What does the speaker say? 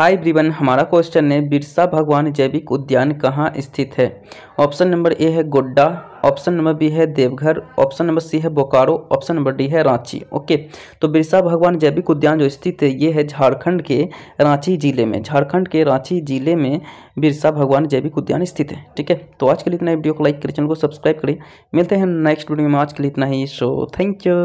हाय ब्रिवन हमारा क्वेश्चन है बिरसा भगवान जैविक उद्यान कहाँ स्थित है ऑप्शन नंबर ए है गोड्डा ऑप्शन नंबर बी है देवघर ऑप्शन नंबर सी है बोकारो ऑप्शन नंबर डी है रांची ओके तो बिरसा भगवान जैविक उद्यान जो स्थित है ये है झारखंड के रांची जिले में झारखंड के रांची जिले में बिरसा भगवान जैविक उद्यान स्थित है ठीक है तो आज के लिए इतना वीडियो को लाइक करें चैनल को सब्सक्राइब करें मिलते हैं नेक्स्ट वीडियो में आज के लिए इतना ही सो थैंक यू